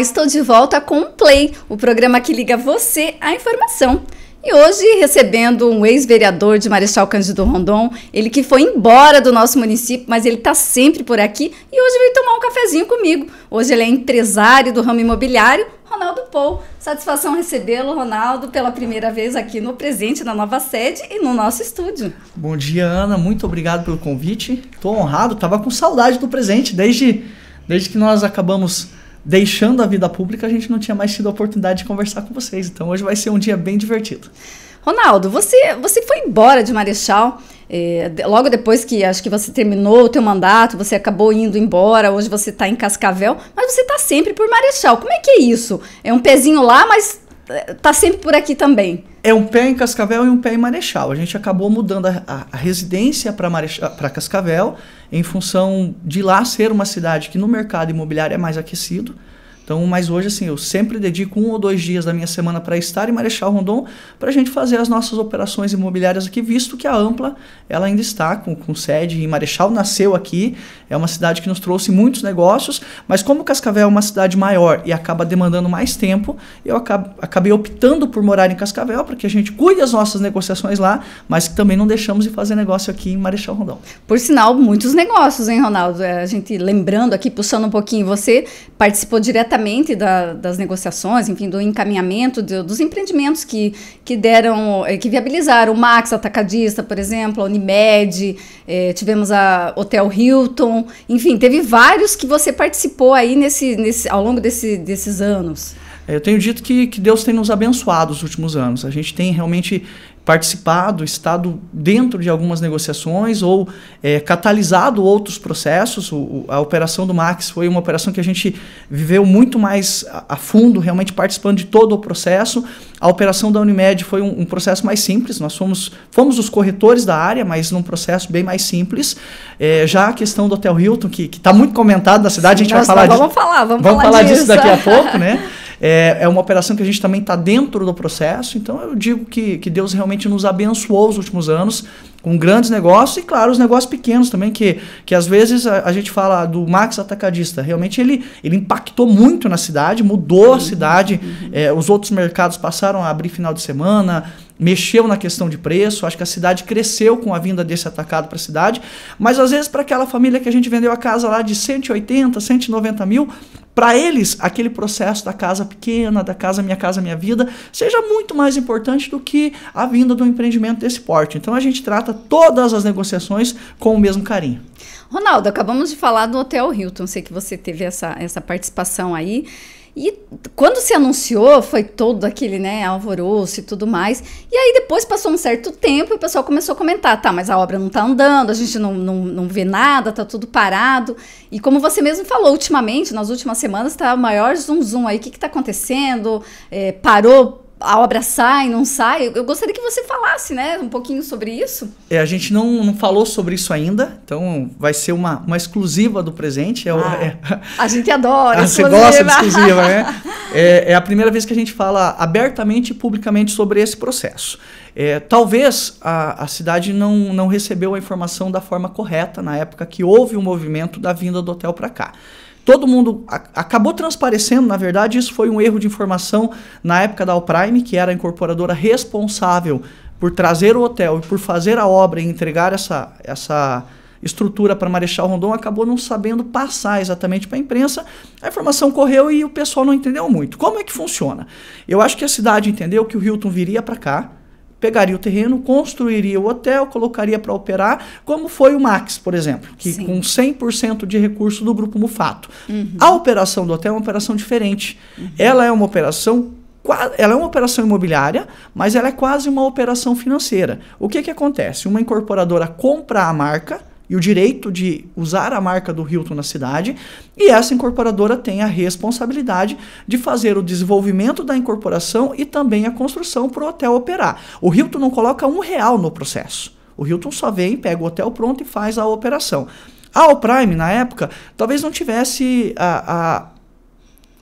estou de volta com o Play, o programa que liga você à informação. E hoje recebendo um ex-vereador de Marechal Cândido Rondon, ele que foi embora do nosso município, mas ele está sempre por aqui e hoje veio tomar um cafezinho comigo. Hoje ele é empresário do ramo imobiliário, Ronaldo Pou. Satisfação recebê-lo, Ronaldo, pela primeira vez aqui no presente, na nova sede e no nosso estúdio. Bom dia, Ana. Muito obrigado pelo convite. Estou honrado, estava com saudade do presente desde, desde que nós acabamos deixando a vida pública, a gente não tinha mais tido a oportunidade de conversar com vocês. Então hoje vai ser um dia bem divertido. Ronaldo, você, você foi embora de Marechal. É, logo depois que acho que você terminou o teu mandato, você acabou indo embora, hoje você está em Cascavel, mas você está sempre por Marechal. Como é que é isso? É um pezinho lá, mas tá sempre por aqui também. É um pé em Cascavel e um pé em Marechal. A gente acabou mudando a, a residência para Cascavel em função de lá ser uma cidade que no mercado imobiliário é mais aquecido então, mas hoje assim, eu sempre dedico um ou dois dias da minha semana para estar em Marechal Rondon para a gente fazer as nossas operações imobiliárias aqui, visto que a Ampla ela ainda está com, com sede em Marechal, nasceu aqui, é uma cidade que nos trouxe muitos negócios, mas como Cascavel é uma cidade maior e acaba demandando mais tempo, eu acabei optando por morar em Cascavel para que a gente cuide as nossas negociações lá, mas também não deixamos de fazer negócio aqui em Marechal Rondon. Por sinal, muitos negócios, hein, Ronaldo? É, a gente lembrando aqui, puxando um pouquinho, você participou diretamente diretamente da, das negociações, enfim, do encaminhamento de, dos empreendimentos que, que deram, eh, que viabilizaram o Max Atacadista, por exemplo, a Unimed, eh, tivemos a Hotel Hilton, enfim, teve vários que você participou aí nesse, nesse, ao longo desse, desses anos. Eu tenho dito que, que Deus tem nos abençoado nos últimos anos. A gente tem realmente participado, estado dentro de algumas negociações ou é, catalisado outros processos. O, a operação do Max foi uma operação que a gente viveu muito mais a, a fundo, realmente participando de todo o processo. A operação da Unimed foi um, um, processo mais simples. Nós fomos, fomos os corretores da área, mas num processo bem mais simples. É, já a questão do Hotel Hilton, que está muito comentado na cidade, Sim, a gente vai falar disso. Vamos falar, vamos, vamos falar, falar disso daqui a pouco, né? É, é uma operação que a gente também está dentro do processo. Então eu digo que, que Deus realmente nos abençoou os últimos anos com grandes negócios e, claro, os negócios pequenos também, que, que às vezes a, a, gente fala do Max Atacadista. Realmente ele, ele impactou muito na cidade, mudou a uhum. cidade. Uhum. É, os outros mercados passaram a abrir final de semana mexeu na questão de preço, acho que a cidade cresceu com a vinda desse atacado para a cidade, mas às vezes para aquela família que a gente vendeu a casa lá de 180, 190 mil, para eles aquele processo da casa pequena, da casa minha casa minha vida, seja muito mais importante do que a vinda do empreendimento desse porte. Então a gente trata todas as negociações com o mesmo carinho. Ronaldo, acabamos de falar do Hotel Hilton, sei que você teve essa, essa participação aí. E quando se anunciou, foi todo aquele, né, alvoroço e tudo mais. E aí depois passou um certo tempo e o pessoal começou a comentar: tá, mas a obra não tá andando, a gente não, não, não vê nada, tá tudo parado. E como você mesmo falou, ultimamente, nas últimas semanas, tá o maior zoom zoom aí: o que, que tá acontecendo? É, parou a obra sai, não sai. Eu gostaria que você falasse, né, um pouquinho sobre isso. É, a gente não, não falou sobre isso ainda, então vai ser uma, uma exclusiva do presente. É, ah, é, a gente adora. Ah, você gosta de exclusiva, né? é, é a primeira vez que a gente fala abertamente e publicamente sobre esse processo. É, talvez a, a, cidade não, não recebeu a informação da forma correta na época que houve o um movimento da vinda do hotel para cá todo mundo acabou transparecendo, na verdade, isso foi um erro de informação na época da Alprime, que era a incorporadora responsável por trazer o hotel e por fazer a obra e entregar essa, essa estrutura para Marechal Rondon, acabou não sabendo passar exatamente para a imprensa. A informação correu e o pessoal não entendeu muito. Como é que funciona? Eu acho que a cidade entendeu que o Hilton viria para cá, pegaria o terreno, construiria o hotel, colocaria para operar, como foi o Max, por exemplo, que Sim. com 100% de recurso do grupo Mufato. Uhum. A operação do hotel é uma operação diferente. Uhum. Ela é uma operação ela é uma operação imobiliária, mas ela é quase uma operação financeira. O que, que acontece? Uma incorporadora compra a marca, e o direito de usar a marca do Hilton na cidade, e essa incorporadora tem a responsabilidade de fazer o desenvolvimento da incorporação e também a construção para o hotel operar. O Hilton não coloca um real no processo. O Hilton só vem, pega o hotel pronto e faz a operação. A Prime na época, talvez não tivesse a, a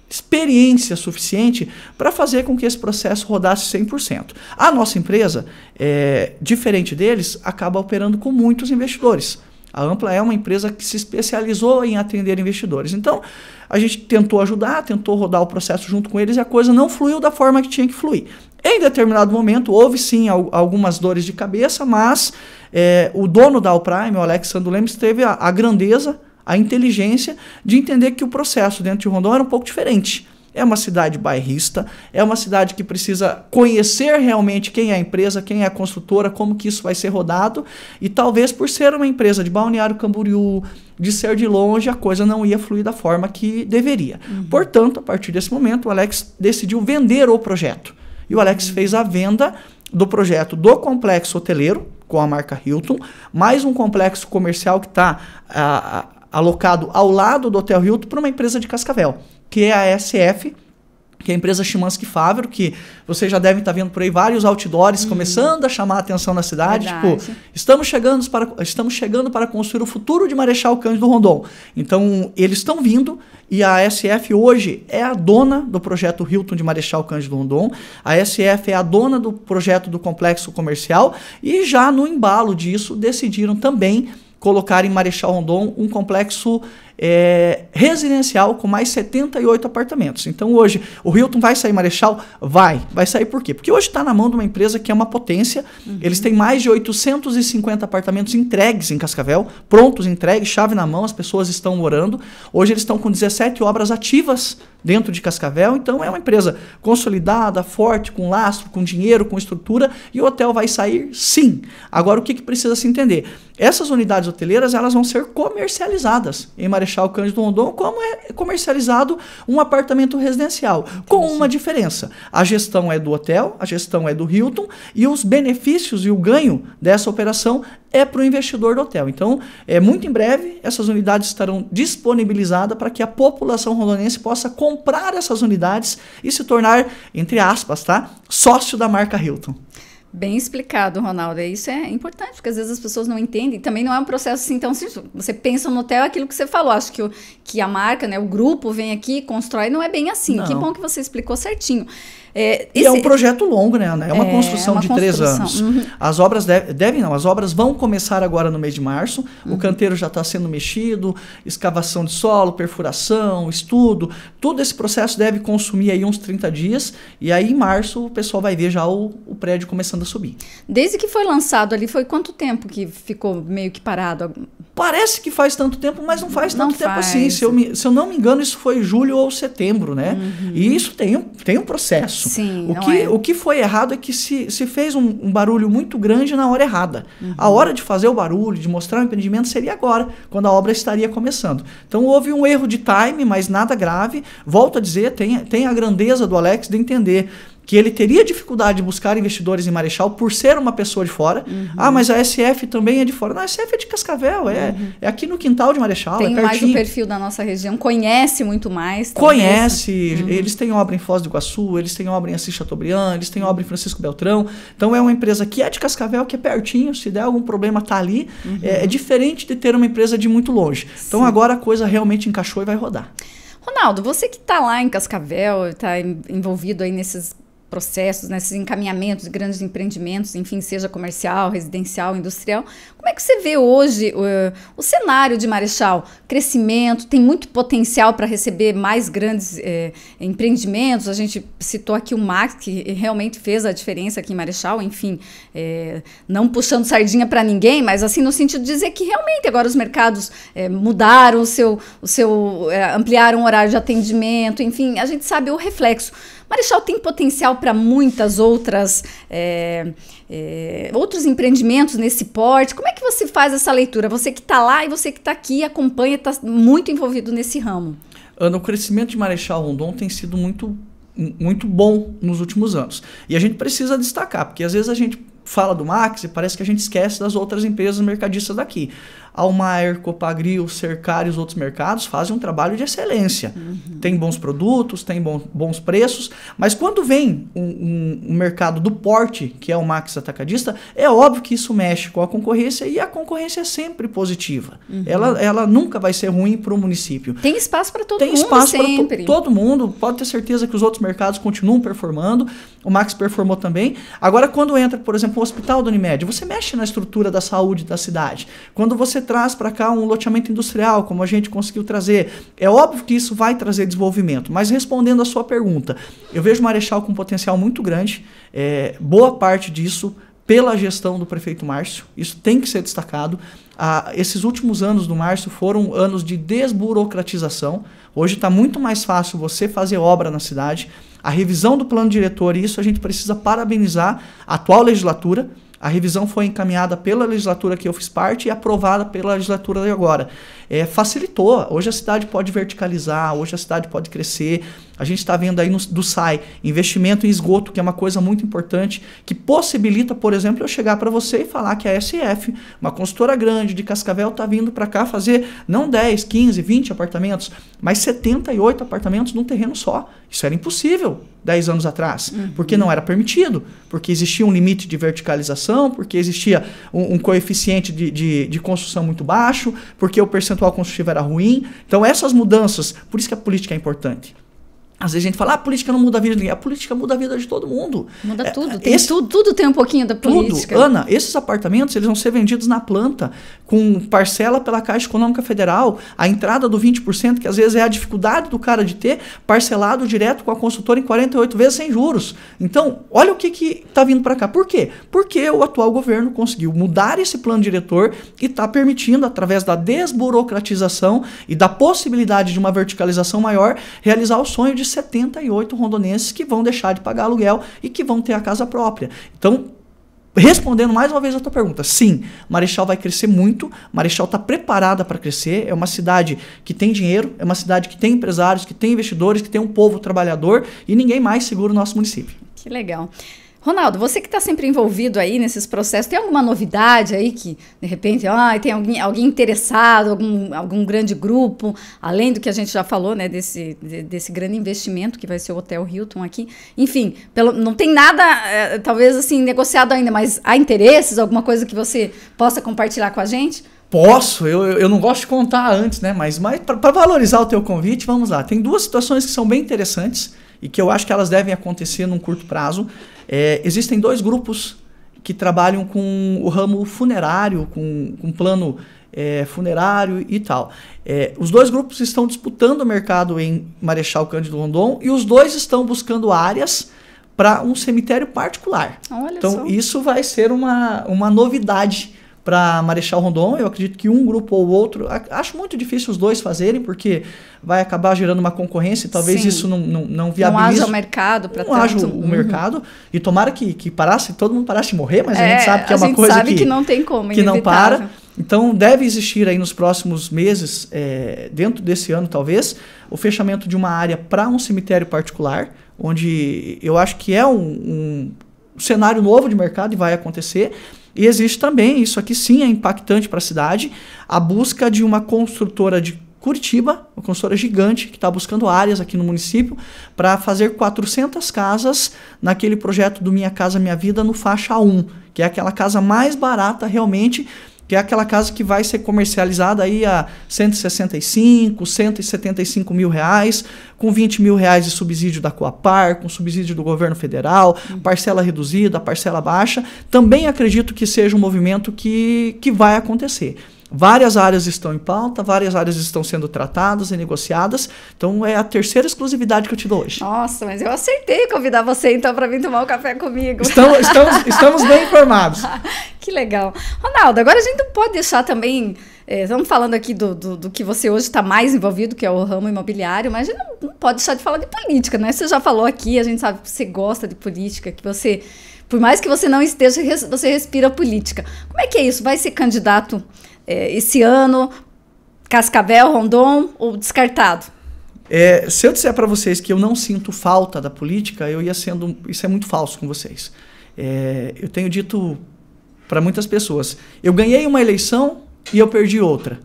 experiência suficiente para fazer com que esse processo rodasse 100%. A nossa empresa, é, diferente deles, acaba operando com muitos investidores. A Ampla é uma empresa que se especializou em atender investidores. Então, a gente tentou ajudar, tentou rodar o processo junto com eles e a coisa não fluiu da forma que tinha que fluir. Em determinado momento, houve sim algumas dores de cabeça, mas é, o dono da Alprime, o Alexandre Lemes, teve a, a grandeza, a inteligência de entender que o processo dentro de Rondon era um pouco diferente é uma cidade bairrista, é uma cidade que precisa conhecer realmente quem é a empresa, quem é a construtora, como que isso vai ser rodado, e talvez por ser uma empresa de Balneário Camboriú, de ser de longe, a coisa não ia fluir da forma que deveria. Uhum. Portanto, a partir desse momento, o Alex decidiu vender o projeto. E o Alex uhum. fez a venda do projeto do complexo hoteleiro, com a marca Hilton, mais um complexo comercial que está ah, ah, alocado ao lado do Hotel Hilton para uma empresa de Cascavel que é a SF, que é a empresa Chimansky Fávero, que vocês já devem estar tá vendo por aí vários outdoors uhum. começando a chamar a atenção na cidade. Verdade. Tipo, estamos chegando, para, estamos chegando para construir o futuro de Marechal Cândido Rondon. Então, eles estão vindo e a SF hoje é a dona do projeto Hilton de Marechal Cândido Rondon. A SF é a dona do projeto do Complexo Comercial e já no embalo disso decidiram também colocar em Marechal Rondon um complexo é, residencial com mais 78 apartamentos. Então hoje o Hilton vai sair Marechal? Vai. Vai sair por quê? Porque hoje está na mão de uma empresa que é uma potência. Uhum. Eles têm mais de 850 apartamentos entregues em Cascavel, prontos, entregues, chave na mão, as pessoas estão morando. Hoje eles estão com 17 obras ativas dentro de Cascavel. Então é uma empresa consolidada, forte, com lastro, com dinheiro, com estrutura e o hotel vai sair sim. Agora o que, que precisa se entender? Essas unidades hoteleiras elas vão ser comercializadas em Marechal Marechal Cândido Rondon, como é comercializado um apartamento residencial. Entendi. Com uma diferença: a gestão é do hotel, a gestão é do Hilton e os benefícios e o ganho dessa operação é para o investidor do hotel. Então, é muito em breve essas unidades estarão disponibilizadas para que a população rondonense possa comprar essas unidades e se tornar, entre aspas, tá, sócio da marca Hilton. Bem explicado, Ronaldo. Isso é importante, porque às vezes as pessoas não entendem. Também não é um processo assim tão simples. Você pensa no hotel, é aquilo que você falou. Acho que, o, que a marca, né, o grupo vem aqui, constrói. Não é bem assim. Não. Que bom que você explicou certinho. É, esse... E é um projeto longo, né, Ana? É uma é, construção é uma de construção. três anos. Uhum. As obras deve, devem, não, as obras vão começar agora no mês de março. Uhum. O canteiro já está sendo mexido, escavação de solo, perfuração, estudo. Todo esse processo deve consumir aí uns 30 dias. E aí, em março, o pessoal vai ver já o, o prédio começando a subir. Desde que foi lançado ali, foi quanto tempo que ficou meio que parado? Parece que faz tanto tempo, mas não faz tanto não tempo faz. assim. Se eu, me, se eu não me engano, isso foi julho ou setembro, né? Uhum. E isso tem, tem um processo isso. Sim, o, que, é. o que foi errado é que se, se fez um, um barulho muito grande na hora errada. Uhum. A hora de fazer o barulho, de mostrar o empreendimento, seria agora, quando a obra estaria começando. Então houve um erro de time, mas nada grave. Volto a dizer, tem, tem a grandeza do Alex de entender que ele teria dificuldade de buscar investidores em Marechal por ser uma pessoa de fora. Uhum. Ah, mas a SF também é de fora. Não, a SF é de Cascavel, é, uhum. é aqui no quintal de Marechal. Tem é mais o perfil da nossa região, conhece muito mais. Talvez. Conhece, uhum. eles têm obra em Foz do Iguaçu, eles têm obra em Assis Chateaubriand, eles têm obra em Francisco Beltrão. Então é uma empresa que é de Cascavel, que é pertinho, se der algum problema tá ali. Uhum. É, é, diferente de ter uma empresa de muito longe. Então, Sim. Então agora a coisa realmente encaixou e vai rodar. Ronaldo, você que está lá em Cascavel, está envolvido aí nesses processos, nesses né, encaminhamentos de grandes empreendimentos, enfim, seja comercial, residencial, industrial, como é que você vê hoje uh, o cenário de Marechal? Crescimento, tem muito potencial para receber mais grandes eh, empreendimentos. A gente citou aqui o Max, que realmente fez a diferença aqui em Marechal, enfim, eh, não puxando sardinha para ninguém, mas assim no sentido de dizer que realmente agora os mercados mudaram o seu, o seu ampliaram o horário de atendimento, enfim, a gente sabe o reflexo. Marechal tem potencial para muitas outras é, outros empreendimentos nesse porte? Como é que você faz essa leitura? Você que está lá e você que está aqui, acompanha, está muito envolvido nesse ramo. Ana, o crescimento de Marechal Rondon tem sido muito, muito bom nos últimos anos. E a gente precisa destacar, porque às vezes a gente fala do Max e parece que a gente esquece das outras empresas mercadistas daqui. Almaer, Copagril, Cercar e os outros mercados fazem um trabalho de excelência. Uhum. Tem bons produtos, tem bons, bons preços, mas quando vem um, um, um, mercado do porte, que é o Max Atacadista, é óbvio que isso mexe com a concorrência e a concorrência é sempre positiva. Uhum. Ela, ela nunca vai ser ruim para o município. Tem espaço para todo tem mundo. Tem espaço para todo mundo. Pode ter certeza que os outros mercados continuam performando. O Max performou também. Agora, quando entra, por exemplo, o Hospital do Unimed, você mexe na estrutura da saúde da cidade. Quando você traz para cá um loteamento industrial, como a gente conseguiu trazer. É óbvio que isso vai trazer desenvolvimento, mas respondendo a sua pergunta, eu vejo Marechal com potencial muito grande, é, boa parte disso pela gestão do prefeito Márcio, isso tem que ser destacado. Ah, esses últimos anos do Márcio foram anos de desburocratização. Hoje está muito mais fácil você fazer obra na cidade. A revisão do plano diretor, e isso a gente precisa parabenizar a atual legislatura, a revisão foi encaminhada pela legislatura que eu fiz parte e aprovada pela legislatura de agora é, facilitou. Hoje a cidade pode verticalizar, hoje a cidade pode crescer. A gente está vendo aí no, do SAI investimento em esgoto, que é uma coisa muito importante, que possibilita, por exemplo, eu chegar para você e falar que a SF, uma consultora grande de Cascavel, está vindo para cá fazer não 10, 15, 20 apartamentos, mas 78 apartamentos num terreno só. Isso era impossível 10 anos atrás, uhum. porque não era permitido, porque existia um limite de verticalização, porque existia um, um coeficiente de, de, de construção muito baixo, porque o percentual percentual construtivo era ruim. Então essas mudanças, por isso que a política é importante. Às vezes a gente fala, ah, a política não muda a vida de ninguém. A política muda a vida de todo mundo. Muda é, tudo. É, tem, esse, tudo, tudo tem um pouquinho da política. Tudo. Ana, esses apartamentos eles vão ser vendidos na planta, com parcela pela Caixa Econômica Federal, a entrada do 20%, que às vezes é a dificuldade do cara de ter, parcelado direto com a consultora em 48 vezes sem juros. Então, olha o que está vindo para cá. Por quê? Porque o atual governo conseguiu mudar esse plano diretor e está permitindo, através da desburocratização e da possibilidade de uma verticalização maior, realizar o sonho de 78 rondonenses que vão deixar de pagar aluguel e que vão ter a casa própria. Então, Respondendo mais uma vez a tua pergunta, sim, Marechal vai crescer muito, Marechal está preparada para crescer, é uma cidade que tem dinheiro, é uma cidade que tem empresários, que tem investidores, que tem um povo trabalhador e ninguém mais segura o nosso município. Que legal. Ronaldo, você que está sempre envolvido aí nesses processos, tem alguma novidade aí que, de repente, ah, tem alguém, alguém interessado, algum, algum grande grupo, além do que a gente já falou, né, desse, de, desse grande investimento que vai ser o Hotel Hilton aqui. Enfim, pelo, não tem nada, é, talvez, assim, negociado ainda, mas há interesses, alguma coisa que você possa compartilhar com a gente? Posso, eu, eu não gosto de contar antes, né? Mas, mas para valorizar o teu convite, vamos lá. Tem duas situações que são bem interessantes e que eu acho que elas devem acontecer num curto prazo. É, existem dois grupos que trabalham com o ramo funerário, com, com plano é, funerário e tal. É, os dois grupos estão disputando o mercado em Marechal Cândido Rondon e os dois estão buscando áreas para um cemitério particular. Olha então, só. isso vai ser uma, uma novidade para Marechal Rondon. Eu acredito que um grupo ou outro, acho muito difícil os dois fazerem, porque vai acabar gerando uma concorrência e talvez Sim. isso não, não, não viabilize. Não haja o mercado para Não haja o uhum. mercado. E tomara que, que parasse, todo mundo parasse de morrer, mas é, a gente sabe que é uma coisa que... A gente sabe que, que não tem como, Que inevitável. não para. Então, deve existir aí nos próximos meses, é, dentro desse ano talvez, o fechamento de uma área para um cemitério particular, onde eu acho que é um, um cenário novo de mercado e vai acontecer. E existe também, isso aqui sim é impactante para a cidade, a busca de uma construtora de Curitiba, uma construtora gigante que está buscando áreas aqui no município para fazer 400 casas naquele projeto do Minha Casa Minha Vida no faixa 1, que é aquela casa mais barata realmente que é aquela casa que vai ser comercializada aí a 165, 175 mil reais, com 20 mil reais de subsídio da Coapar, com subsídio do governo federal, uhum. parcela reduzida, parcela baixa. Também acredito que seja um movimento que, que vai acontecer. Várias áreas estão em pauta, várias áreas estão sendo tratadas e negociadas. Então é a terceira exclusividade que eu te dou hoje. Nossa, mas eu acertei convidar você então para vir tomar um café comigo. Estamos, estamos, estamos bem informados. que legal. Ronaldo, agora a gente não pode deixar também. É, estamos falando aqui do, do, do que você hoje está mais envolvido, que é o ramo imobiliário, mas a gente não, não pode deixar de falar de política, né? Você já falou aqui, a gente sabe que você gosta de política, que você por mais que você não esteja, você respira política. Como é que é isso? Vai ser candidato é, esse ano, Cascavel, Rondon ou descartado? É, se eu disser para vocês que eu não sinto falta da política, eu ia sendo. Isso é muito falso com vocês. É, eu tenho dito para muitas pessoas: eu ganhei uma eleição e eu perdi outra.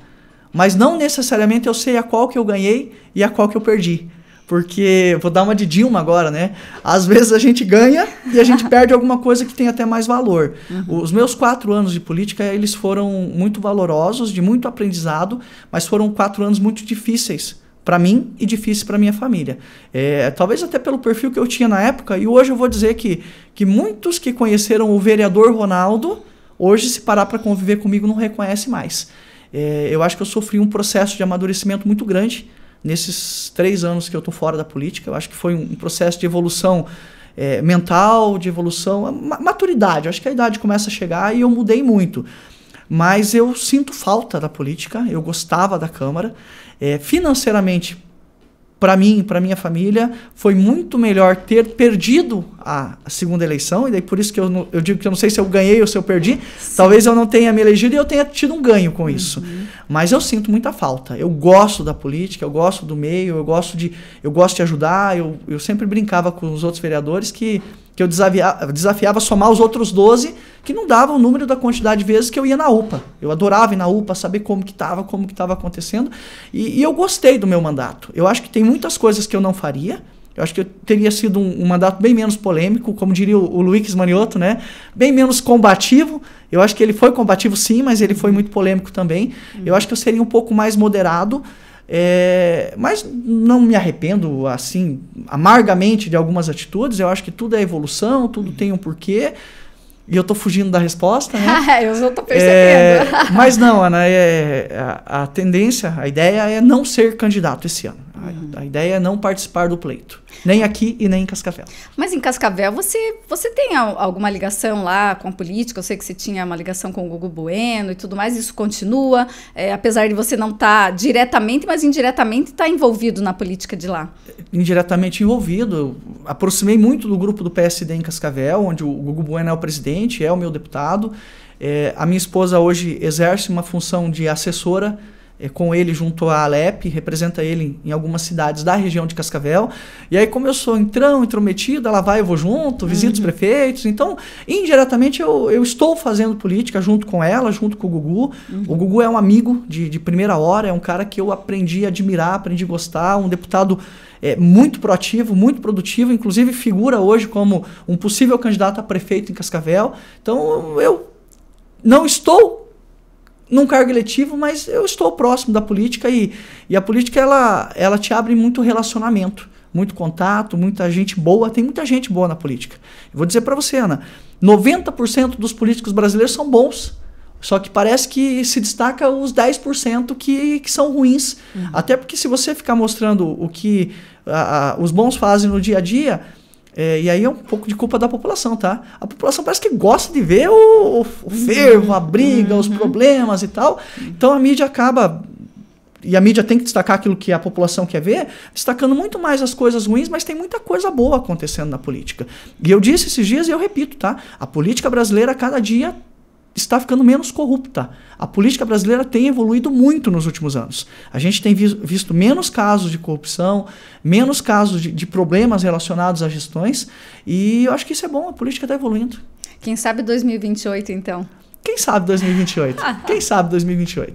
Mas não necessariamente eu sei a qual que eu ganhei e a qual que eu perdi. Porque, vou dar uma de Dilma agora, né? Às vezes a gente ganha e a gente perde alguma coisa que tem até mais valor. Uhum. Os meus quatro anos de política, eles foram muito valorosos, de muito aprendizado, mas foram quatro anos muito difíceis para mim e difíceis para minha família. É, talvez até pelo perfil que eu tinha na época, e hoje eu vou dizer que, que muitos que conheceram o vereador Ronaldo, hoje, se parar para conviver comigo, não reconhece mais. É, eu acho que eu sofri um processo de amadurecimento muito grande nesses três anos que eu estou fora da política. Eu acho que foi um processo de evolução é, mental, de evolução, maturidade. Eu acho que a idade começa a chegar e eu mudei muito. Mas eu sinto falta da política, eu gostava da Câmara. É, financeiramente, para mim, para minha família, foi muito melhor ter perdido a segunda eleição, e daí por isso que eu, eu digo que eu não sei se eu ganhei ou se eu perdi. Sim. Talvez eu não tenha me elegido e eu tenha tido um ganho com isso. Uhum. Mas eu sinto muita falta. Eu gosto da política, eu gosto do meio, eu gosto de, eu gosto de ajudar. Eu, eu sempre brincava com os outros vereadores que que eu desafiava, desafiava somar os outros 12, que não dava o número da quantidade de vezes que eu ia na UPA. Eu adorava ir na UPA, saber como que estava, como que estava acontecendo. E, e eu gostei do meu mandato. Eu acho que tem muitas coisas que eu não faria, eu acho que eu teria sido um, um, mandato bem menos polêmico, como diria o, o Luiz Manioto, né? Bem menos combativo. Eu acho que ele foi combativo sim, mas ele foi muito polêmico também. Uhum. Eu acho que eu seria um pouco mais moderado. É, mas não me arrependo assim amargamente de algumas atitudes. Eu acho que tudo é evolução, tudo uhum. tem um porquê. E eu tô fugindo da resposta, né? eu só tô é, percebendo. É, mas não, Ana, é, a, a, tendência, a ideia é não ser candidato esse ano. Uhum. A, a, ideia é não participar do pleito, nem aqui e nem em Cascavel. Mas em Cascavel você, você tem alguma ligação lá com a política? Eu sei que você tinha uma ligação com o Gugu Bueno e tudo mais, isso continua, é, apesar de você não estar tá diretamente, mas indiretamente está envolvido na política de lá. Indiretamente envolvido, eu aproximei muito do grupo do PSD em Cascavel, onde o Gugu Bueno é o presidente, é o meu deputado. É, a minha esposa hoje exerce uma função de assessora é, com ele junto à Alep, representa ele em algumas cidades da região de Cascavel. E aí, como eu sou entrão, intrometido, ela vai, eu vou junto, visito uhum. os prefeitos. Então, indiretamente, eu, eu estou fazendo política junto com ela, junto com o Gugu. Uhum. O Gugu é um amigo de, de primeira hora, é um cara que eu aprendi a admirar, aprendi a gostar, um deputado é, muito proativo, muito produtivo, inclusive figura hoje como um possível candidato a prefeito em Cascavel. Então eu não estou num cargo eletivo, mas eu estou próximo da política e, e a política ela, ela te abre muito relacionamento, muito contato, muita gente boa, tem muita gente boa na política. Eu vou dizer para você, Ana, 90% dos políticos brasileiros são bons. Só que parece que se destaca os 10% que, que são ruins. Uhum. Até porque se você ficar mostrando o que a, a, os bons fazem no dia a dia, é, e aí é um pouco de culpa da população, tá? A população parece que gosta de ver o, o fervo, a briga, os uhum. problemas e tal. Então a mídia acaba. E a mídia tem que destacar aquilo que a população quer ver, destacando muito mais as coisas ruins, mas tem muita coisa boa acontecendo na política. E eu disse esses dias e eu repito, tá? A política brasileira, cada dia, está ficando menos corrupta. A política brasileira tem evoluído muito nos últimos anos. A gente tem visto menos casos de corrupção, menos casos de, de problemas relacionados às gestões, e eu acho que isso é bom, a política está evoluindo. Quem sabe 2028, então? Quem sabe 2028? Ah. Quem sabe 2028?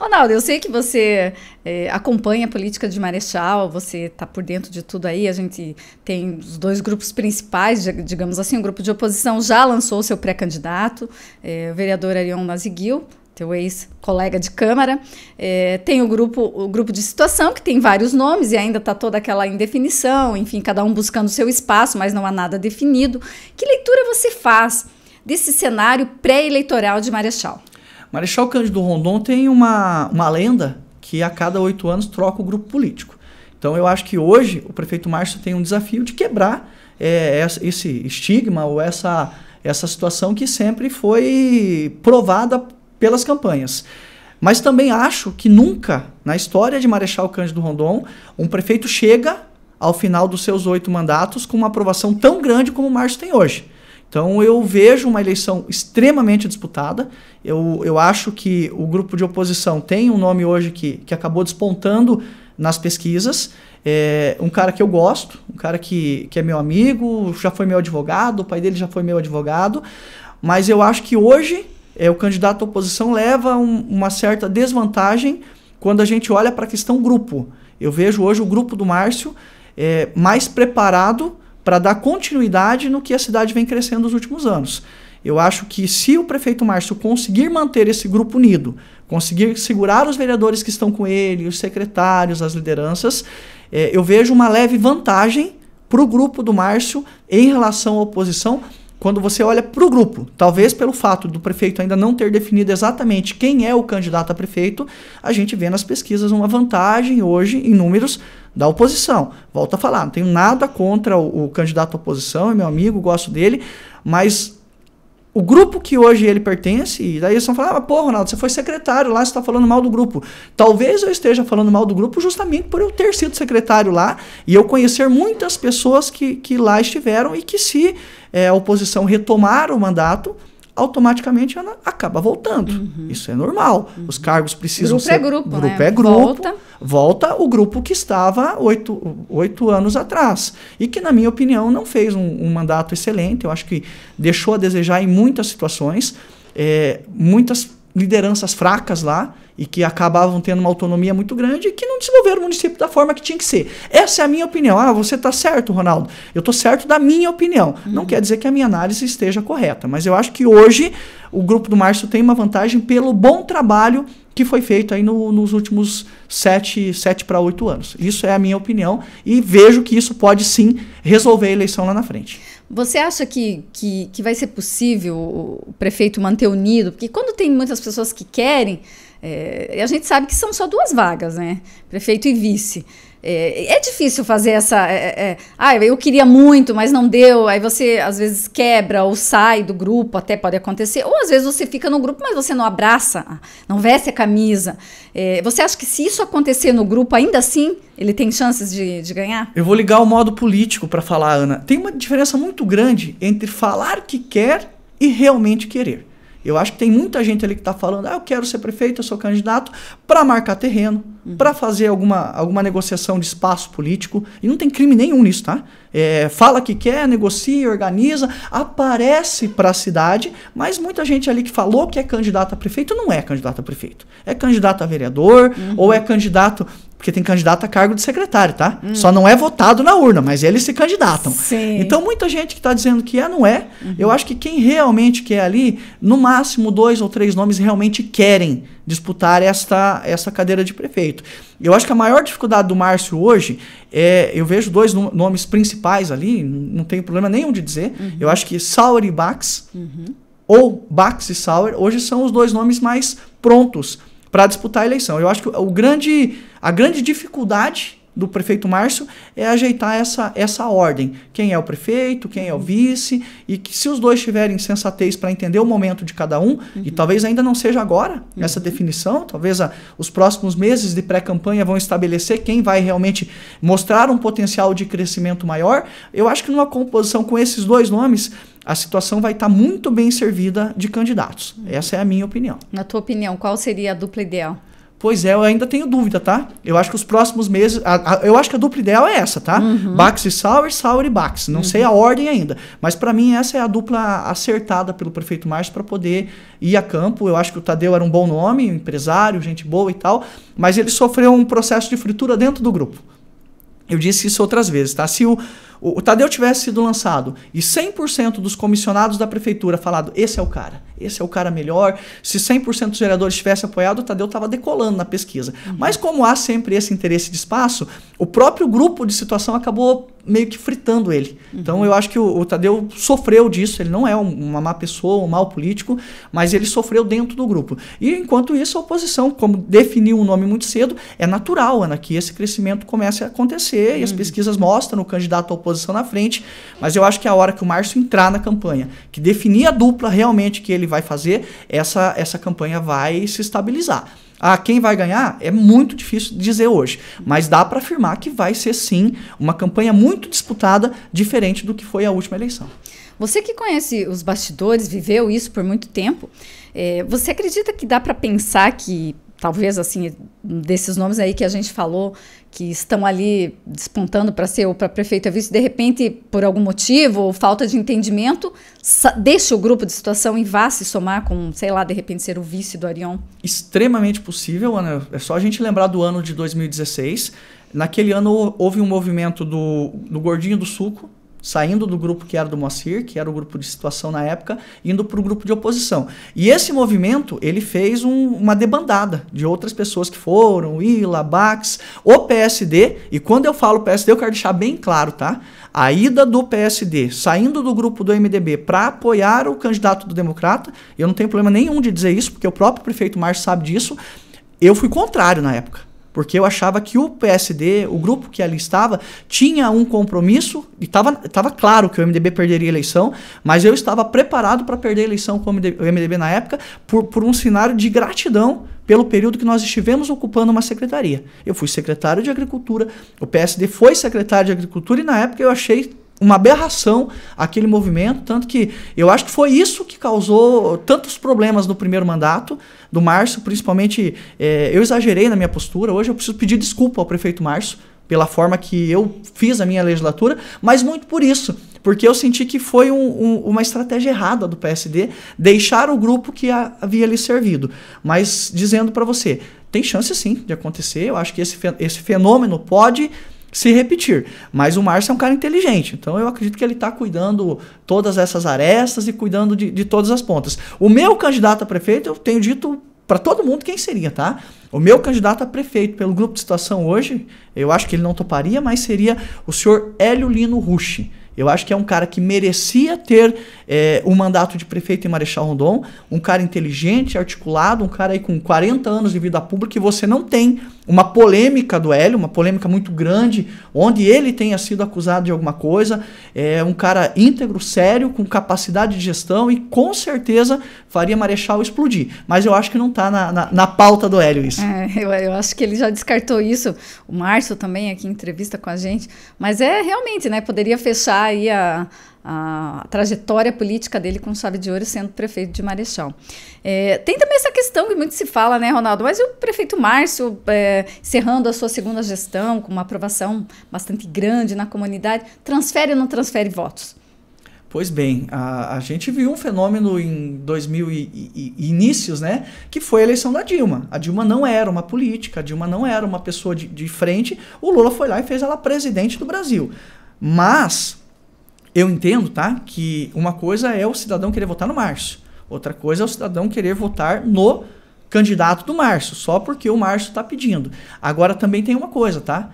Ronaldo, eu sei que você é, acompanha a política de Marechal, você está por dentro de tudo aí. A gente tem os dois grupos principais, digamos assim, o grupo de oposição já lançou seu pré-candidato, é, o vereador Arion Naziguil, teu ex-colega de Câmara. É, tem o grupo, o grupo de situação, que tem vários nomes e ainda está toda aquela indefinição, enfim, cada um buscando seu espaço, mas não há nada definido. Que leitura você faz desse cenário pré-eleitoral de Marechal? Marechal Cândido Rondon tem uma, uma lenda que a cada oito anos troca o grupo político. Então eu acho que hoje o prefeito Márcio tem um desafio de quebrar é, esse estigma ou essa, essa situação que sempre foi provada pelas campanhas. Mas também acho que nunca, na história de Marechal Cândido Rondon, um prefeito chega ao final dos seus oito mandatos com uma aprovação tão grande como o Márcio tem hoje. Então eu vejo uma eleição extremamente disputada. Eu, eu acho que o grupo de oposição tem um nome hoje que, que acabou despontando nas pesquisas. É um cara que eu gosto, um cara que, que é meu amigo, já foi meu advogado, o pai dele já foi meu advogado. Mas eu acho que hoje é, o candidato à oposição leva um, uma certa desvantagem quando a gente olha para a questão grupo. Eu vejo hoje o grupo do Márcio é, mais preparado para dar continuidade no que a cidade vem crescendo nos últimos anos. Eu acho que se o prefeito Márcio conseguir manter esse grupo unido, conseguir segurar os vereadores que estão com ele, os secretários, as lideranças, é, eu vejo uma leve vantagem para o grupo do Márcio em relação à oposição, quando você olha para o grupo, talvez pelo fato do prefeito ainda não ter definido exatamente quem é o candidato a prefeito, a gente vê nas pesquisas uma vantagem hoje em números da oposição. Volto a falar, não tenho nada contra o, o candidato à oposição, é meu amigo, gosto dele, mas o grupo que hoje ele pertence, e daí eles vão falar, ah, pô, Ronaldo, você foi secretário lá, você está falando mal do grupo. Talvez eu esteja falando mal do grupo justamente por eu ter sido secretário lá e eu conhecer muitas pessoas que, que lá estiveram e que se é, a oposição retomar o mandato, automaticamente ela acaba voltando. Uhum. Isso é normal. Uhum. Os cargos precisam grupo é ser. É grupo, grupo né? é grupo. Volta. volta o grupo que estava oito, oito anos atrás. E que, na minha opinião, não fez um, um mandato excelente. Eu acho que deixou a desejar em muitas situações. É, muitas lideranças fracas lá e que acabavam tendo uma autonomia muito grande e que não desenvolveram o município da forma que tinha que ser. Essa é a minha opinião. Ah, você está certo, Ronaldo. Eu estou certo da minha opinião. Uhum. Não quer dizer que a minha análise esteja correta, mas eu acho que hoje o grupo do Márcio tem uma vantagem pelo bom trabalho que foi feito aí no, nos últimos sete, sete para oito anos. Isso é a minha opinião e vejo que isso pode sim resolver a eleição lá na frente. Você acha que, que, que vai ser possível o prefeito manter unido? Porque quando tem muitas pessoas que querem, é, a gente sabe que são só duas vagas, né? Prefeito e vice. É, é difícil fazer essa. É, é, ah, eu queria muito, mas não deu. Aí você às vezes quebra ou sai do grupo, até pode acontecer. Ou às vezes você fica no grupo, mas você não abraça, ah, não veste a camisa. É, você acha que se isso acontecer no grupo, ainda assim ele tem chances de, de ganhar? Eu vou ligar o modo político para falar, Ana. Tem uma diferença muito grande entre falar que quer e realmente querer. Eu acho que tem muita gente ali que está falando, ah, eu quero ser prefeito, eu sou candidato, para marcar terreno, uhum. para fazer alguma, alguma negociação de espaço político. E não tem crime nenhum nisso, tá? É, fala que quer, negocia, organiza, aparece para a cidade, mas muita gente ali que falou que é candidato a prefeito não é candidato a prefeito. É candidato a vereador uhum. ou é candidato porque tem candidato a cargo de secretário, tá? Hum. Só não é votado na urna, mas eles se candidatam. Sim. Então, muita gente que está dizendo que é, não é. Uhum. Eu acho que quem realmente quer ali, no máximo dois ou três nomes realmente querem disputar esta, essa cadeira de prefeito. Eu acho que a maior dificuldade do Márcio hoje é. Eu vejo dois nomes principais ali, não tenho problema nenhum de dizer. Uhum. Eu acho que Sauer e Bax, uhum. ou Bax e Sauer, hoje são os dois nomes mais prontos para disputar a eleição. Eu acho que o grande a grande dificuldade do prefeito Márcio é ajeitar essa, essa ordem. Quem é o prefeito, quem é o vice, e que se os dois tiverem sensatez para entender o momento de cada um, uhum. e talvez ainda não seja agora uhum. essa definição, talvez a, os próximos meses de pré-campanha vão estabelecer quem vai realmente mostrar um potencial de crescimento maior. Eu acho que numa composição com esses dois nomes, a situação vai estar tá muito bem servida de candidatos. Uhum. Essa é a minha opinião. Na tua opinião, qual seria a dupla ideal? Pois é, eu ainda tenho dúvida, tá? Eu acho que os próximos meses. A, a, eu acho que a dupla ideal é essa, tá? Uhum. Bax e Sauer, Sauer e Bax. Não uhum. sei a uhum. ordem ainda. Mas para mim, essa é a dupla acertada pelo prefeito Márcio para poder ir a campo. Eu acho que o Tadeu era um bom nome, empresário, gente boa e tal. Mas ele sofreu um processo de fritura dentro do grupo. Eu disse isso outras vezes, tá? Se o, o Tadeu tivesse sido lançado e 100% dos comissionados da prefeitura falado, esse é o cara, esse é o cara melhor, se 100% dos vereadores tivessem apoiado, o Tadeu estava decolando na pesquisa. Uhum. Mas como há sempre esse interesse de espaço, o próprio grupo de situação acabou meio que fritando ele. Uhum. Então eu acho que o, o, Tadeu sofreu disso, ele não é um, uma má pessoa, um mau político, mas ele sofreu dentro do grupo. E enquanto isso, a oposição, como definiu um nome muito cedo, é natural, Ana, que esse crescimento comece a acontecer uhum. e as uhum. pesquisas mostram o candidato à oposição posição na frente, mas eu acho que é a hora que o Márcio entrar na campanha, que definir a dupla realmente que ele vai fazer, essa, essa campanha vai se estabilizar. Ah, quem vai ganhar é muito difícil dizer hoje, mas dá para afirmar que vai ser sim uma campanha muito disputada, diferente do que foi a última eleição. Você que conhece os bastidores, viveu isso por muito tempo, é, você acredita que dá para pensar que talvez assim desses nomes aí que a gente falou que estão ali despontando para ser ou para prefeito é vice de repente por algum motivo ou falta de entendimento deixa o grupo de situação e vá se somar com sei lá de repente ser o vice do Arião extremamente possível Ana é só a gente lembrar do ano de 2016 naquele ano houve um movimento do, do gordinho do suco saindo do grupo que era do Moacir, que era o grupo de situação na época, indo para o grupo de oposição. E esse movimento, ele fez um, uma debandada de outras pessoas que foram, Ila, Bax, o PSD, e quando eu falo PSD, eu quero deixar bem claro, tá? A ida do PSD, saindo do grupo do MDB para apoiar o candidato do Democrata, eu não tenho problema nenhum de dizer isso, porque o próprio prefeito Márcio sabe disso, eu fui contrário na época. Porque eu achava que o PSD, o grupo que ali estava, tinha um compromisso, e estava claro que o MDB perderia a eleição, mas eu estava preparado para perder a eleição com o MDB, o MDB na época, por, por um cenário de gratidão pelo período que nós estivemos ocupando uma secretaria. Eu fui secretário de Agricultura, o PSD foi secretário de Agricultura, e na época eu achei uma aberração aquele movimento, tanto que eu acho que foi isso que causou tantos problemas no primeiro mandato do Márcio, principalmente é, eu exagerei na minha postura, hoje eu preciso pedir desculpa ao prefeito Márcio pela forma que eu fiz a minha legislatura, mas muito por isso, porque eu senti que foi um, um, uma estratégia errada do PSD deixar o grupo que a, havia lhe servido. Mas dizendo para você, tem chance sim de acontecer, eu acho que esse, esse fenômeno pode se repetir. Mas o Márcio é um cara inteligente, então eu acredito que ele está cuidando todas essas arestas e cuidando de, de todas as pontas. O meu candidato a prefeito, eu tenho dito para todo mundo quem seria, tá? O meu candidato a prefeito pelo grupo de situação hoje, eu acho que ele não toparia, mas seria o senhor Hélio Lino Rushi. Eu acho que é um cara que merecia ter é, o mandato de prefeito em Marechal Rondon, um cara inteligente, articulado, um cara aí com 40 anos de vida pública, e você não tem uma polêmica do Hélio, uma polêmica muito grande, onde ele tenha sido acusado de alguma coisa. É um cara íntegro, sério, com capacidade de gestão e com certeza faria Marechal explodir. Mas eu acho que não está na, na, na, pauta do Hélio isso. É, eu, eu acho que ele já descartou isso. O Márcio também aqui em entrevista com a gente. Mas é realmente, né? Poderia fechar fechar aí a, a trajetória política dele com chave de ouro sendo prefeito de Marechal. É, tem também essa questão que muito se fala, né, Ronaldo? Mas o prefeito Márcio, é, encerrando a sua segunda gestão, com uma aprovação bastante grande na comunidade, transfere ou não transfere votos? Pois bem, a, a gente viu um fenômeno em 2000 e, e, e, inícios, né? Que foi a eleição da Dilma. A Dilma não era uma política, a Dilma não era uma pessoa de, de frente. O Lula foi lá e fez ela presidente do Brasil. Mas eu entendo, tá? Que uma coisa é o cidadão querer votar no Março, outra coisa é o cidadão querer votar no candidato do Março, só porque o Março está pedindo. Agora também tem uma coisa, tá?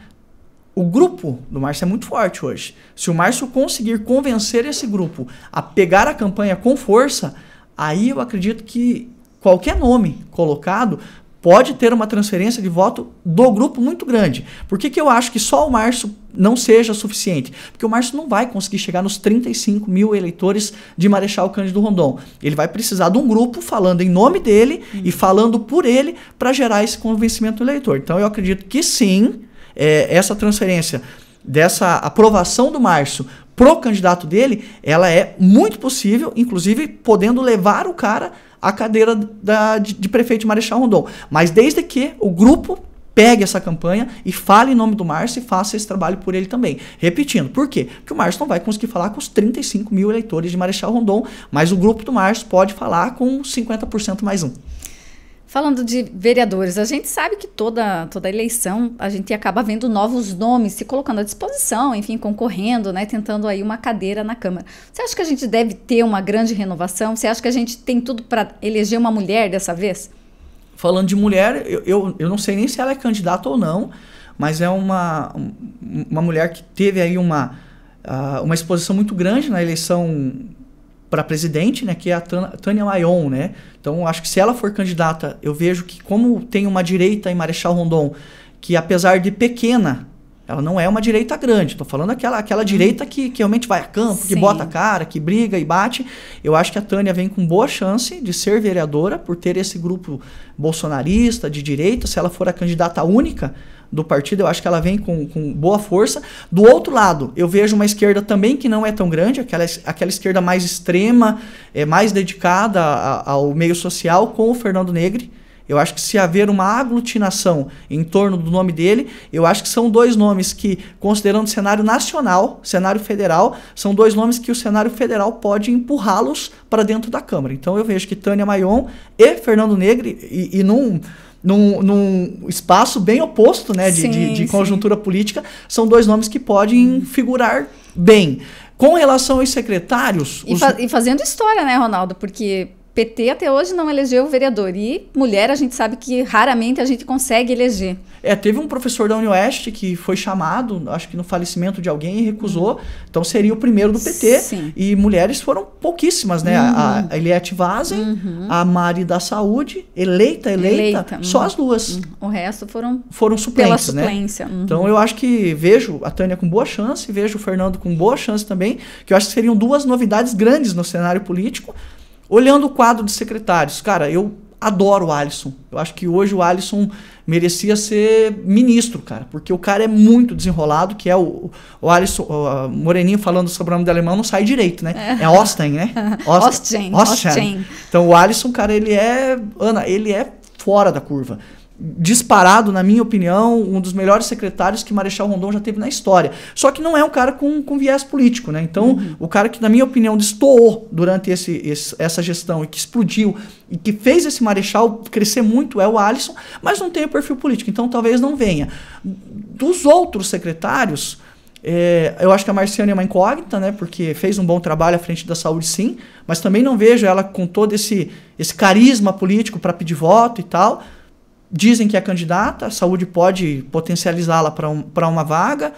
O grupo do Márcio é muito forte hoje. Se o Márcio conseguir convencer esse grupo a pegar a campanha com força, aí eu acredito que qualquer nome colocado pode ter uma transferência de voto do grupo muito grande. Por que, que eu acho que só o Márcio não seja suficiente? Porque o Márcio não vai conseguir chegar nos 35 mil eleitores de Marechal Cândido Rondon. Ele vai precisar de um grupo falando em nome dele hum. e falando por ele para gerar esse convencimento do eleitor. Então eu acredito que sim, é, essa transferência dessa aprovação do Márcio pro candidato dele, ela é muito possível, inclusive podendo levar o cara a cadeira da, de, de prefeito Marechal Rondon. Mas desde que o grupo pegue essa campanha e fale em nome do Márcio e faça esse trabalho por ele também. Repetindo, por quê? Porque o Márcio não vai conseguir falar com os 35 mil eleitores de Marechal Rondon, mas o grupo do Márcio pode falar com 50% mais um. Falando de vereadores, a gente sabe que toda, toda eleição a gente acaba vendo novos nomes se colocando à disposição, enfim, concorrendo, né, tentando aí uma cadeira na Câmara. Você acha que a gente deve ter uma grande renovação? Você acha que a gente tem tudo para eleger uma mulher dessa vez? Falando de mulher, eu, eu, eu não sei nem se ela é candidata ou não, mas é uma, uma mulher que teve aí uma, uh, uma exposição muito grande na eleição para presidente, né, que é a Tânia Maion, né? Então acho que se ela for candidata, eu vejo que como tem uma direita em Marechal Rondon que apesar de pequena, ela não é uma direita grande. Estou falando aquela, aquela direita que, que realmente vai a campo, Sim. que bota a cara, que briga e bate. Eu acho que a Tânia vem com boa chance de ser vereadora por ter esse grupo bolsonarista, de direita. Se ela for a candidata única do partido, eu acho que ela vem com, com boa força. Do outro lado, eu vejo uma esquerda também que não é tão grande, aquela, aquela esquerda mais extrema, é mais dedicada a, ao meio social, com o Fernando Negri eu acho que se haver uma aglutinação em torno do nome dele, eu acho que são dois nomes que, considerando o cenário nacional, cenário federal, são dois nomes que o cenário federal pode empurrá-los para dentro da Câmara. Então eu vejo que Tânia Maion e Fernando Negre, e, e num. Num, num, espaço bem oposto né, de, sim, de, de conjuntura sim. política, são dois nomes que podem figurar bem. Com relação aos secretários. E, os... fa e fazendo história, né, Ronaldo? Porque PT até hoje não elegeu vereador. E mulher, a gente sabe que raramente a gente consegue eleger. É, teve um professor da Unioeste que foi chamado, acho que no falecimento de alguém, e recusou. Uhum. Então seria o primeiro do PT. Sim. E mulheres foram pouquíssimas, né? Uhum. A, a uhum. Eliette Vazen, uhum. a Mari da Saúde, eleita, eleita, eleita. só uhum. as duas. Uhum. O resto foram, foram suplentes, pela né? suplência. Né? Então eu acho que vejo a Tânia com boa chance, vejo o Fernando com boa chance também, que eu acho que seriam duas novidades grandes no cenário político Olhando o quadro de secretários, cara, eu adoro o Alisson. Eu acho que hoje o Alisson merecia ser ministro, cara, porque o cara é muito desenrolado, que é o, o Alisson, o Moreninho falando sobre o nome do alemão não sai direito, né? É, é né? Austin, Austin. Então o Alisson, cara, ele é, Ana, ele é fora da curva disparado, na minha opinião, um dos melhores secretários que Marechal Rondon já teve na história. Só que não é um cara com, com viés político, né? Então, uhum. o cara que, na minha opinião, destoou durante esse, esse, essa gestão e que explodiu e que fez esse Marechal crescer muito é o Alisson, mas não tem o perfil político, então talvez não venha. Dos outros secretários, é, eu acho que a Marciana é uma incógnita, né? Porque fez um bom trabalho à frente da saúde, sim, mas também não vejo ela com todo esse, esse carisma político para pedir voto e tal dizem que é candidata, a saúde pode potencializá-la para um, uma vaga.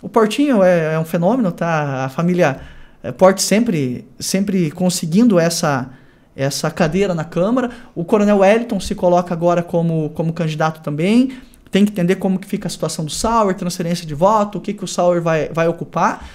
O Portinho é, é, um fenômeno, tá? A família eh, Porte sempre, sempre conseguindo essa, essa cadeira na Câmara. O Coronel Wellington se coloca agora como, como candidato também. Tem que entender como que fica a situação do Sauer, transferência de voto, o que, que o Sauer vai, vai ocupar.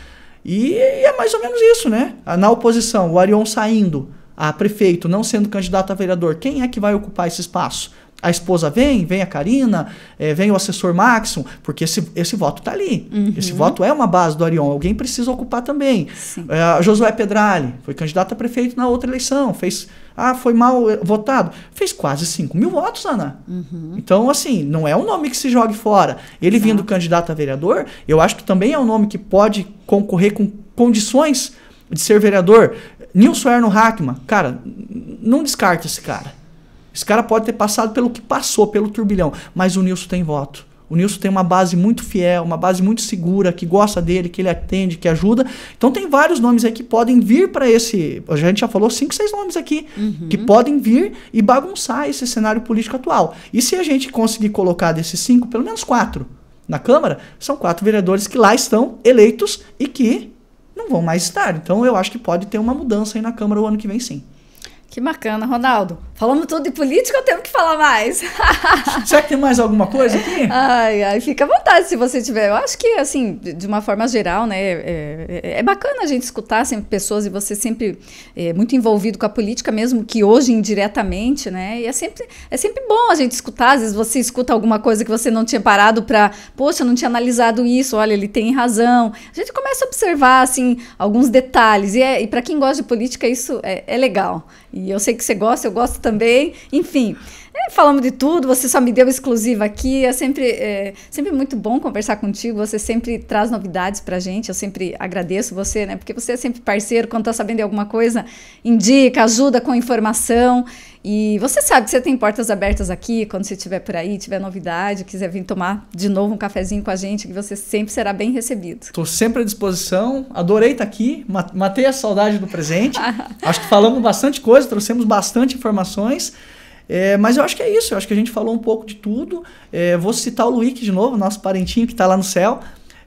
E é mais ou menos isso, né? Ah, na oposição, o Arion saindo, a prefeito não sendo candidato a vereador, quem é que vai ocupar esse espaço? a esposa vem, vem a Karina, é, vem o assessor Maxon, porque esse, esse voto está ali. Uhum. Esse voto é uma base do Arion, alguém precisa ocupar também. É, Josué Pedrali foi candidato a prefeito na outra eleição, fez. Ah, foi mal eh, votado. Fez quase 5 mil votos, Ana. Uhum. Então, assim, não é um nome que se jogue fora. Ele Exato. vindo candidato a vereador, eu acho que também é um nome que pode concorrer com condições de ser vereador. Nilson Erno Hackman, cara, não descarta esse cara. Esse cara pode ter passado pelo que passou, pelo turbilhão, mas o Nilson tem voto. O Nilson tem uma base muito fiel, uma base muito segura, que gosta dele, que ele atende, que ajuda. Então tem vários nomes aí que podem vir para esse. A gente já falou cinco, seis nomes aqui uhum. que podem vir e bagunçar esse cenário político atual. E se a gente conseguir colocar desses cinco, pelo menos quatro na Câmara, são quatro vereadores que lá estão eleitos e que não vão mais estar. Então eu acho que pode ter uma mudança aí na Câmara o ano que vem, sim. Que bacana, Ronaldo. Falamos tudo de política eu tenho que falar mais? Será que tem mais alguma coisa aqui? Ai, ai, fica à vontade se você tiver. Eu acho que, assim, de uma forma geral, né, é, é, é bacana a gente escutar sempre pessoas e você sempre é, muito envolvido com a política, mesmo que hoje indiretamente, né? E é sempre, é sempre bom a gente escutar. Às vezes você escuta alguma coisa que você não tinha parado para, poxa, eu não tinha analisado isso, olha, ele tem razão. A gente começa a observar, assim, alguns detalhes. E, é, e para quem gosta de política, isso é, é legal. E eu sei que você gosta, eu gosto também também. Enfim, é, falamos de tudo, você só me deu exclusiva aqui. É sempre, é, sempre muito bom conversar contigo. Você sempre traz novidades pra gente. Eu sempre agradeço você, né? Porque você é sempre parceiro. Quando tá sabendo de alguma coisa, indica, ajuda com informação. E você sabe que você tem portas abertas aqui. Quando você estiver por aí, tiver novidade, quiser vir tomar de novo um cafezinho com a gente, que você sempre será bem recebido. Estou sempre à disposição. Adorei estar tá aqui. Matei a saudade do presente. Acho que falamos bastante coisa, trouxemos bastante informações. É, mas eu acho que é isso, eu acho que a gente falou um pouco de tudo. É, vou citar o Luíque de novo, nosso parentinho que está lá no céu.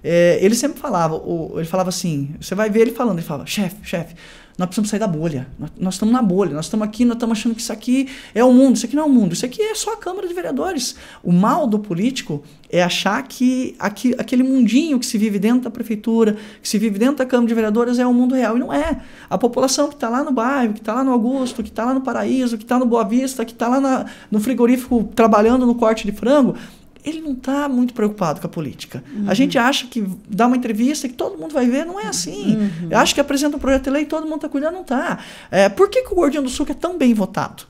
É, ele sempre falava, ele falava assim, você vai ver ele falando, ele falava, chefe, chefe, nós precisamos sair da bolha. Nós estamos na bolha, nós estamos aqui, nós estamos achando que isso aqui é o mundo, isso aqui não é o mundo, isso aqui é só a Câmara de Vereadores. O mal do político é achar que aqui, aquele mundinho que se vive dentro da prefeitura, que se vive dentro da Câmara de Vereadores é o mundo real. E não é. A população que está lá no bairro, que está lá no Augusto, que está lá no Paraíso, que está no Boa Vista, que está lá na, no frigorífico trabalhando no corte de frango, ele não está muito preocupado com a política. Uhum. A gente uhum. acha que dá uma entrevista que todo mundo vai ver, não é assim. Uhum. Eu acho que apresenta um projeto de lei e todo mundo está cuidando, não está. É, por que, que o Gordinho do Sul é tão bem votado?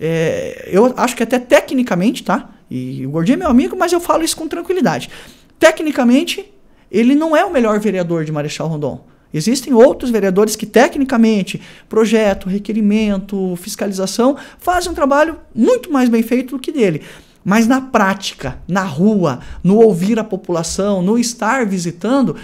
É, eu acho que até tecnicamente, tá? E o Gordinho é meu amigo, mas eu falo isso com tranquilidade. Tecnicamente, ele não é o melhor vereador de Marechal Rondon. Existem outros vereadores que, tecnicamente, projeto, requerimento, fiscalização, fazem um trabalho muito mais bem feito do que dele. Mas na prática, na rua, no ouvir a população, no estar visitando,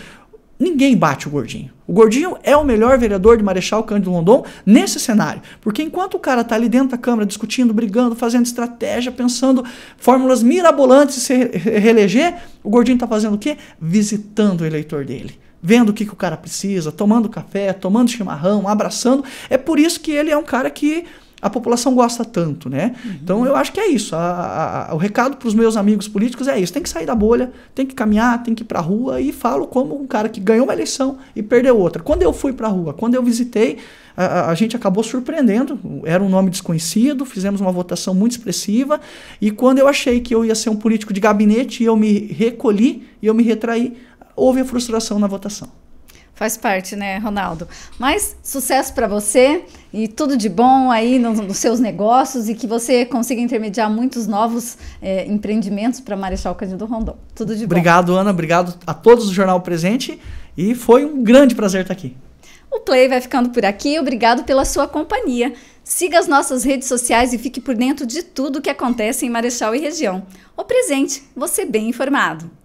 ninguém bate o gordinho. O gordinho é o melhor vereador de Marechal Cândido Rondon nesse cenário. Porque enquanto o cara está ali dentro da Câmara discutindo, brigando, fazendo estratégia, pensando fórmulas mirabolantes de se reeleger, o gordinho está fazendo o quê? Visitando o eleitor dele. Vendo o que, que o cara precisa, tomando café, tomando chimarrão, abraçando. É por isso que ele é um cara que a população gosta tanto, né? Uhum. Então eu acho que é isso. A, a, a, o recado para os meus amigos políticos é isso: tem que sair da bolha, tem que caminhar, tem que ir para rua e falo como um cara que ganhou uma eleição e perdeu outra. Quando eu fui para a rua, quando eu visitei, a, a, gente acabou surpreendendo. Era um nome desconhecido, fizemos uma votação muito expressiva. E quando eu achei que eu ia ser um político de gabinete e eu me recolhi e eu me retraí, houve a frustração na votação. Faz parte, né, Ronaldo? Mas sucesso para você e tudo de bom aí nos, nos, seus negócios e que você consiga intermediar muitos novos é, empreendimentos para Marechal Cândido Rondon. Tudo de obrigado, bom. Obrigado, Ana. Obrigado a todos do Jornal Presente e foi um grande prazer estar aqui. O Play vai ficando por aqui. Obrigado pela sua companhia. Siga as nossas redes sociais e fique por dentro de tudo o que acontece em Marechal e região. O Presente, você bem informado.